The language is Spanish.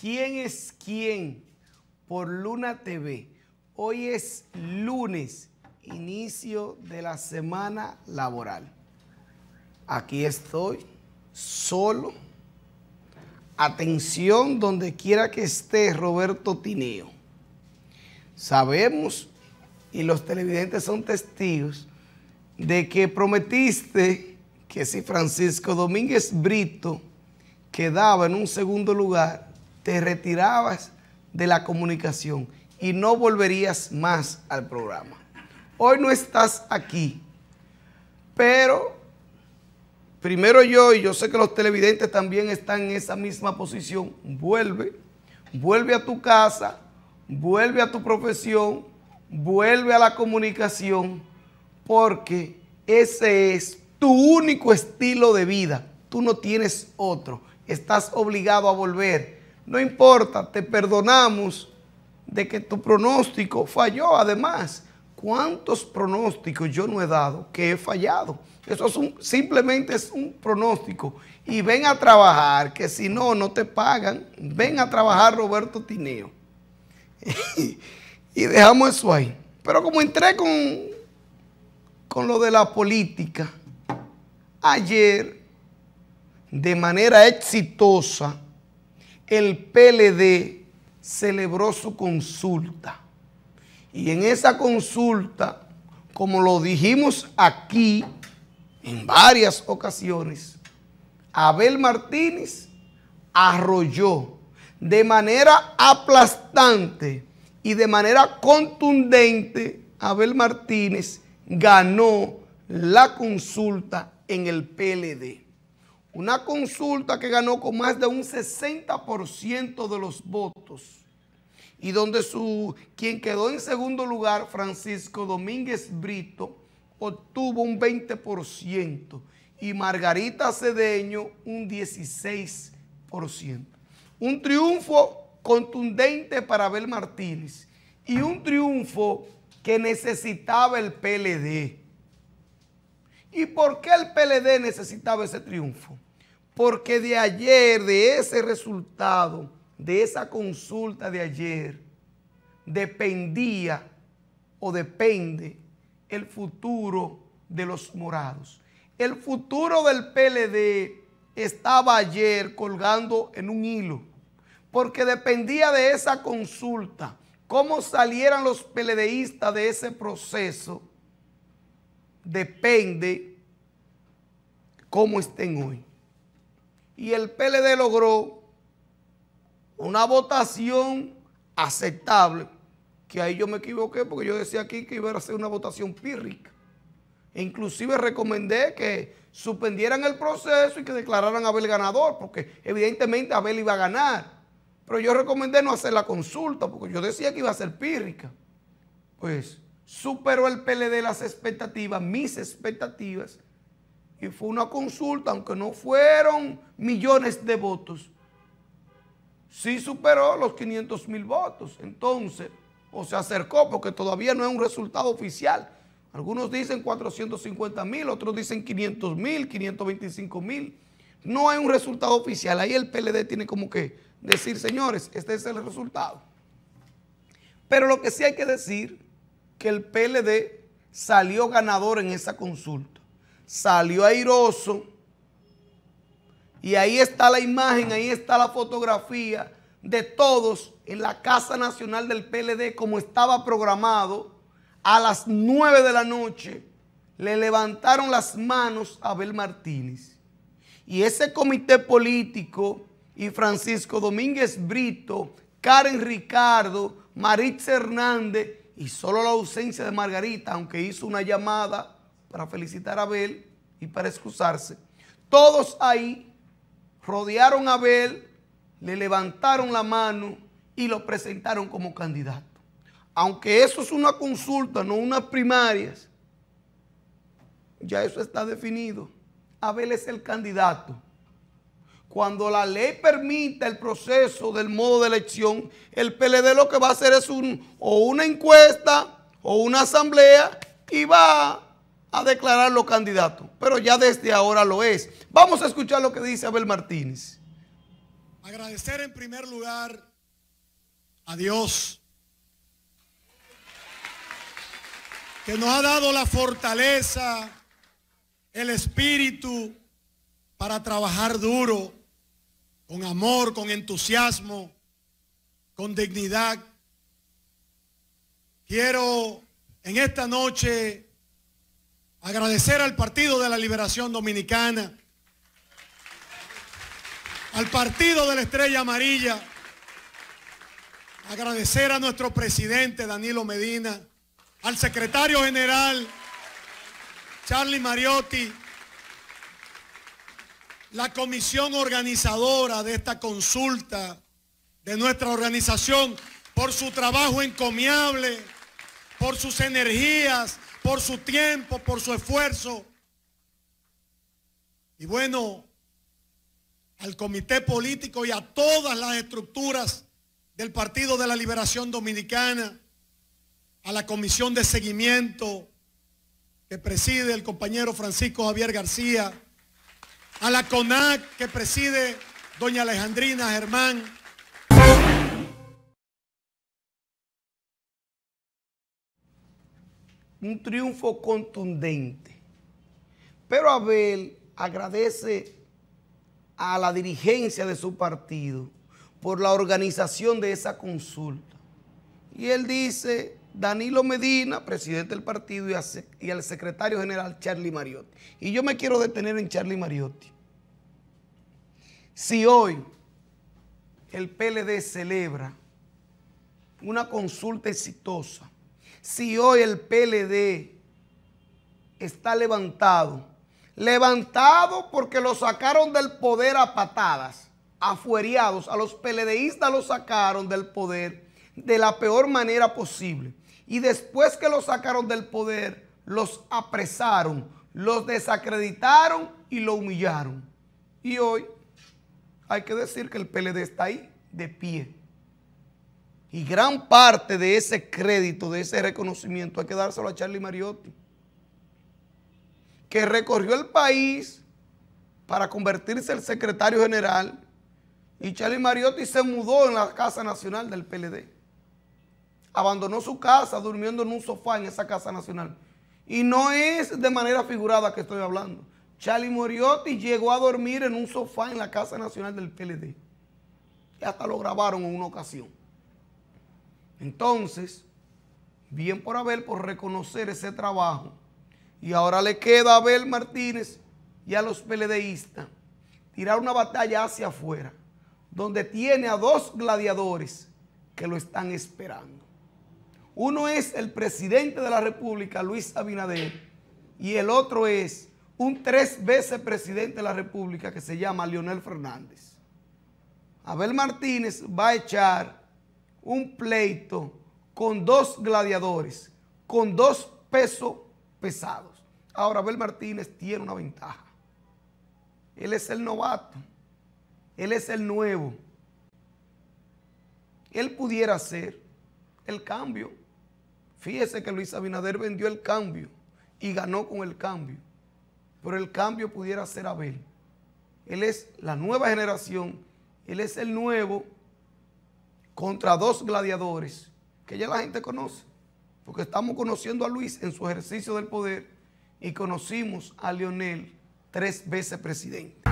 ¿Quién es quién? Por Luna TV. Hoy es lunes, inicio de la semana laboral. Aquí estoy, solo. Atención donde quiera que esté Roberto Tineo. Sabemos, y los televidentes son testigos, de que prometiste que si Francisco Domínguez Brito quedaba en un segundo lugar, te retirabas de la comunicación y no volverías más al programa. Hoy no estás aquí, pero primero yo, y yo sé que los televidentes también están en esa misma posición, vuelve, vuelve a tu casa, vuelve a tu profesión, vuelve a la comunicación porque ese es tu único estilo de vida. Tú no tienes otro. Estás obligado a volver. No importa, te perdonamos de que tu pronóstico falló. Además, ¿cuántos pronósticos yo no he dado que he fallado? Eso simplemente es un pronóstico. Y ven a trabajar, que si no, no te pagan. Ven a trabajar, Roberto Tineo. y dejamos eso ahí. Pero como entré con con lo de la política, ayer, de manera exitosa, el PLD celebró su consulta. Y en esa consulta, como lo dijimos aquí en varias ocasiones, Abel Martínez arrolló de manera aplastante y de manera contundente Abel Martínez ganó la consulta en el PLD. Una consulta que ganó con más de un 60% de los votos y donde su, quien quedó en segundo lugar, Francisco Domínguez Brito, obtuvo un 20% y Margarita Cedeño un 16%. Un triunfo contundente para Abel Martínez y un triunfo que necesitaba el PLD. ¿Y por qué el PLD necesitaba ese triunfo? Porque de ayer, de ese resultado, de esa consulta de ayer, dependía o depende el futuro de los morados. El futuro del PLD estaba ayer colgando en un hilo, porque dependía de esa consulta cómo salieran los peledeístas de ese proceso depende cómo estén hoy. Y el PLD logró una votación aceptable, que ahí yo me equivoqué porque yo decía aquí que iba a ser una votación pírrica. E inclusive recomendé que suspendieran el proceso y que declararan a Abel ganador, porque evidentemente Abel iba a ganar. Pero yo recomendé no hacer la consulta porque yo decía que iba a ser pírrica. Pues superó el PLD las expectativas, mis expectativas, y fue una consulta, aunque no fueron millones de votos, sí superó los 500 mil votos. Entonces, o se acercó, porque todavía no es un resultado oficial. Algunos dicen 450 mil, otros dicen 500 mil, 525 mil. No hay un resultado oficial. Ahí el PLD tiene como que decir, señores, este es el resultado. Pero lo que sí hay que decir, que el PLD salió ganador en esa consulta, salió airoso, y ahí está la imagen, ahí está la fotografía de todos en la Casa Nacional del PLD como estaba programado a las 9 de la noche. Le levantaron las manos a Abel Martínez. Y ese comité político y Francisco Domínguez Brito, Karen Ricardo, Maritza Hernández y solo la ausencia de Margarita, aunque hizo una llamada para felicitar a Abel y para excusarse. Todos ahí rodearon a Abel, le levantaron la mano y lo presentaron como candidato. Aunque eso es una consulta, no unas primarias, ya eso está definido. Abel es el candidato. Cuando la ley permita el proceso del modo de elección, el PLD lo que va a hacer es un, o una encuesta o una asamblea y va a declarar los candidatos. Pero ya desde ahora lo es. Vamos a escuchar lo que dice Abel Martínez. Agradecer en primer lugar a Dios que nos ha dado la fortaleza, el espíritu para trabajar duro con amor, con entusiasmo, con dignidad. Quiero en esta noche agradecer al Partido de la Liberación Dominicana, al Partido de la Estrella Amarilla, agradecer a nuestro presidente Danilo Medina, al secretario general Charlie Mariotti, la comisión organizadora de esta consulta, de nuestra organización, por su trabajo encomiable, por sus energías, por su tiempo, por su esfuerzo. Y bueno, al comité político y a todas las estructuras del Partido de la Liberación Dominicana, a la comisión de seguimiento que preside el compañero Francisco Javier García, a la CONAC que preside doña Alejandrina Germán. Un triunfo contundente. Pero Abel agradece a la dirigencia de su partido por la organización de esa consulta. Y él dice, Danilo Medina, presidente del partido, y, al secretario general Charlie Mariotti. Y yo me quiero detener en Charlie Mariotti. Si hoy el PLD celebra una consulta exitosa, si hoy el PLD está levantado, levantado porque lo sacaron del poder a patadas, afueriados, a los PLDistas lo sacaron del poder de la peor manera posible. Y después que los sacaron del poder, los apresaron, los desacreditaron y lo humillaron. Y hoy hay que decir que el PLD está ahí de pie. Y gran parte de ese crédito, de ese reconocimiento, hay que dárselo a Charlie Mariotti, que recorrió el país para convertirse en secretario general y Charlie Mariotti se mudó en la Casa Nacional del PLD abandonó su casa durmiendo en un sofá en esa casa nacional. Y no es de manera figurada que estoy hablando. Charlie Moriotti llegó a dormir en un sofá en la Casa Nacional del PLD. Y hasta lo grabaron en una ocasión. Entonces, bien por Abel por reconocer ese trabajo. Y ahora le queda a Abel Martínez y a los PLDistas tirar una batalla hacia afuera, donde tiene a dos gladiadores que lo están esperando. Uno es el presidente de la República, Luis Abinader, y el otro es un tres veces presidente de la República que se llama Leonel Fernández. Abel Martínez va a echar un pleito con dos gladiadores, con dos pesos pesados. Ahora Abel Martínez tiene una ventaja. Él es el novato, él es el nuevo. Él pudiera hacer el cambio. Fíjese que Luis Abinader vendió el cambio y ganó con el cambio. Pero el cambio pudiera ser Abel. Él es la nueva generación. Él es el nuevo contra dos gladiadores que ya la gente conoce. Porque estamos conociendo a Luis en su ejercicio del poder y conocimos a Lionel tres veces presidente.